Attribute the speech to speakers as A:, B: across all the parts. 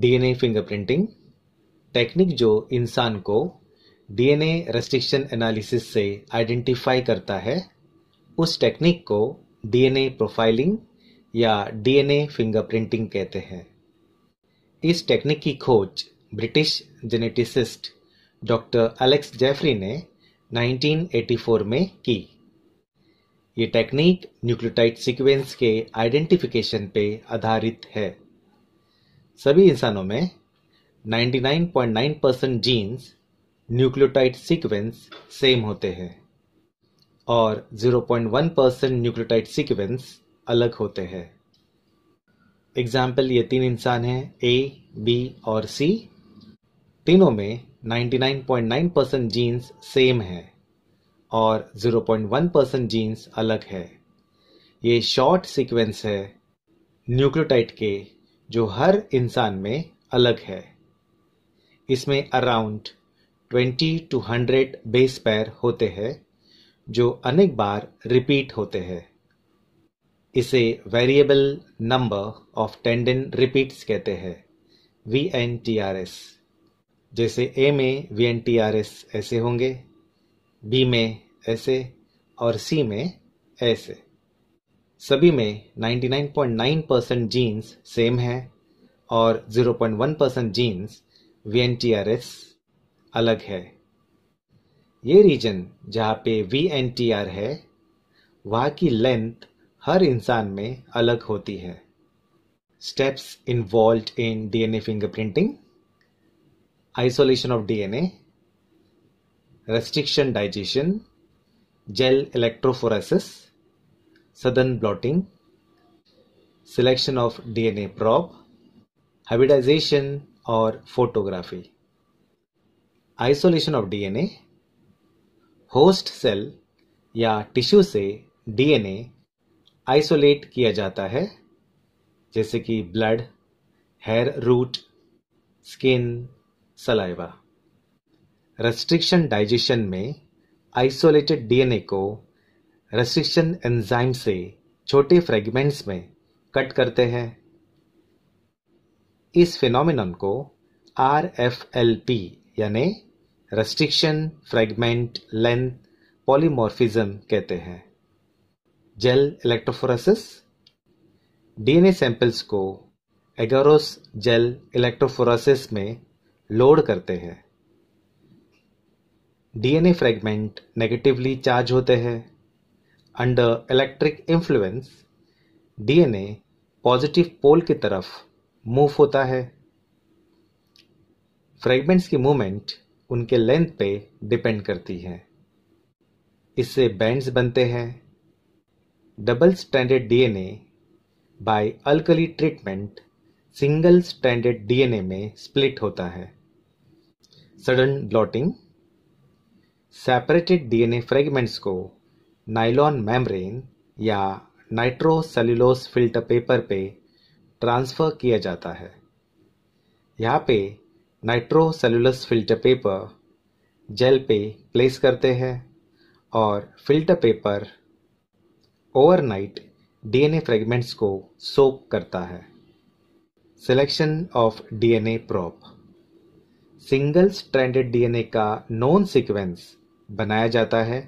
A: DNA fingerprinting technique जो इंसान को डीएनए रेस्ट्रिक्शन एनालिसिस से आइडेंटिफाई करता है उस टेक्निक को डीएनए प्रोफाइलिंग या डीएनए फिंगरप्रिंटिंग कहते हैं इस टेक्निक की खोज British geneticist doctor Alex Jeffrey ने 1984 में की ये टेक्निक न्यूक्लियोटाइड सीक्वेंस के आइडेंटिफिकेशन पे आधारित है सभी इंसानों में 99.9 percent genes nucleotide sequence same होते हैं और 0.1 परसेंट न्यूक्लियोटाइड सीक्वेंस अलग होते हैं एग्जाम्पल ये तीन इंसान हैं ए बी और सी तीनों में 99.9 परसेंट जीन्स सेम है और 0.1 परसेंट जीन्स अलग है ये शॉर्ट सीक्वेंस है न्यूक्लियोटाइड के जो हर इंसान में अलग है इसमें अराउंड 20 टू 100 बेस पैर होते हैं जो अनेक बार रिपीट होते हैं इसे variable number of tandem repeats कहते हैं V N T R S जैसे ए में V N T R S ऐसे होंगे बी में ऐसे और सी में ऐसे सभी में 99.9 परसेंट जीन्स सेम है और 0.1 परसेंट जीन्स वी अलग है ये रीजन जहाँ पे वी है वहाँ की लेंथ हर इंसान में अलग होती है steps involve in DNA fingerprinting isolation of DNA restriction digestion gel electrophoresis sudden blotting, selection of DNA probe, hybridization or photography, isolation of DNA, host cell या tissue से DNA isolate किया जाता है जैसे कि blood, hair root, skin, saliva. Restriction digestion में isolated DNA को restriction enzyme से छोटे फ्रेगमेंट्स में कट करते हैं इस फिनोमिनन को आर एफ एल पी यानी रेस्ट्रिक्शन फ्रेगमेंट लेंथ पॉलीमॉर्फिज्म कहते हैं जेल इलेक्ट्रोफोरेसिस डीएनए सैंपल्स को एगोरोस जेल इलेक्ट्रोफोरेसिस में लोड करते हैं डीएनए फ्रेगमेंट नेगेटिवली चार्ज होते हैं under electric influence DNA positive pole की तरफ मूव होता है फ्रेगमेंट्स की मूवमेंट उनके लेंथ पे डिपेंड करती है इससे बैंड्स बनते हैं double standard DNA by alkali treatment single standard DNA में स्प्लिट होता है sudden blotting separated DNA fragments को नाइलॉन मेम्ब्रेन या नाइट्रोसेलुलोस फिल्टर पेपर पे ट्रांसफ़र किया जाता है यहाँ पे नाइट्रोसेलुलस फिल्टर पेपर जेल पे प्लेस करते हैं और filter paper overnight DNA fragments को सोक करता है selection of DNA probe single stranded DNA का नॉन सीक्वेंस बनाया जाता है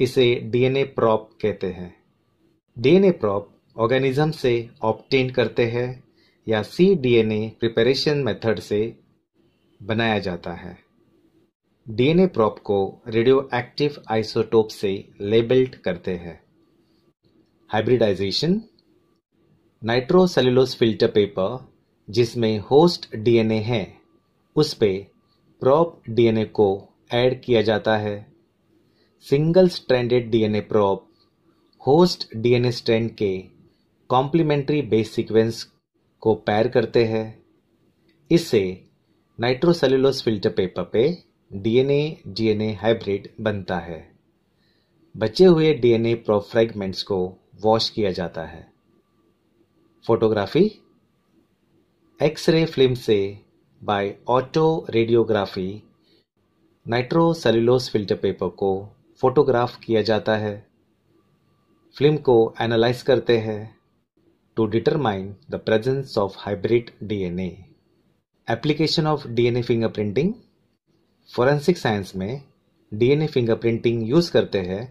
A: इसे डीएनए प्रॉप कहते हैं डीएनए प्रॉप ऑर्गेनिज्म से ऑप्टेन करते हैं या सी डीएनए प्रिपरेशन मेथड से बनाया जाता है डीएनए प्रॉप को रेडियो एक्टिव आइसोटोप से लेबल्ड करते हैं हाइब्रिडाइजेशन नाइट्रोसेलुलोस फिल्टर पेपर जिसमें होस्ट डीएनए है उस पे प्रॉप डीएनए को ऐड किया जाता है single stranded DNA probe host DNA strand के कॉम्प्लीमेंट्री बेस सीक्वेंस को पैर करते हैं। इससे नाइट्रोसेल्यूलोज फिल्टर पेपर पे डीएनए डीएनए हाइब्रिड बनता है। बचे हुए डीएनए प्रोब फ्रेगमेंट्स को वॉश किया जाता है। फोटोग्राफी एक्स-रे फिल्म से by autoradiography nitrocellulose filter paper को फोटोग्राफ किया जाता है फिल्म को एनालाइज करते हैं to determine the presence of hybrid DNA application of DNA fingerprinting forensic science में डीएनए फिंगरप्रिंटिंग यूज करते हैं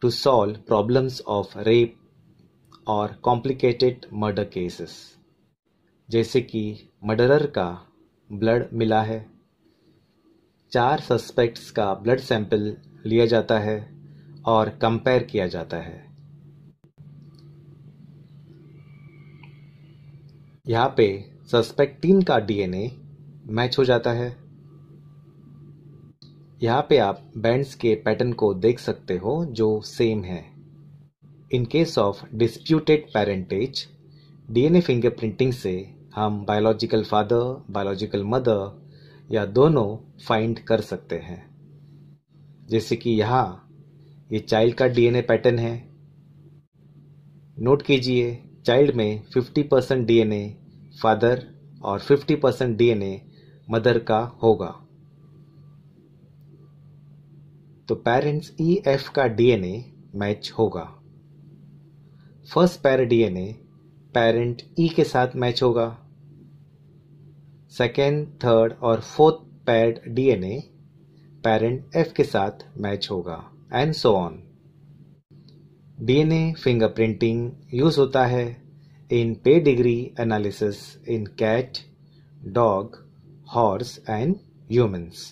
A: to solve problems of rape और कॉम्प्लिकेटेड मर्डर केसेस जैसे कि मर्डरर का ब्लड मिला है चार सस्पेक्ट्स का ब्लड सैंपल लिया जाता है और कंपेयर किया जाता है यहाँ पे सस्पेक्ट तीन का डीएनए मैच हो जाता है यहाँ पे आप बैंड्स के पैटर्न को देख सकते हो जो सेम है in case of disputed parentage DNA fingerprinting से हम बायोलॉजिकल फादर बायोलॉजिकल मदर या दोनों फाइंड कर सकते हैं जैसे कि यहाँ ये चाइल्ड का डीएनए पैटर्न है नोट कीजिए चाइल्ड में 50 परसेंट डीएनए फादर और 50 परसेंट डीएनए मदर का होगा तो पेरेंट्स ई एफ का डीएनए मैच होगा first pair DNA parent E के साथ मैच होगा सेकेंड थर्ड और fourth pair DNA parent F के साथ मैच होगा and so on DNA fingerprinting use होता है in pedigree analysis in cat dog horse and humans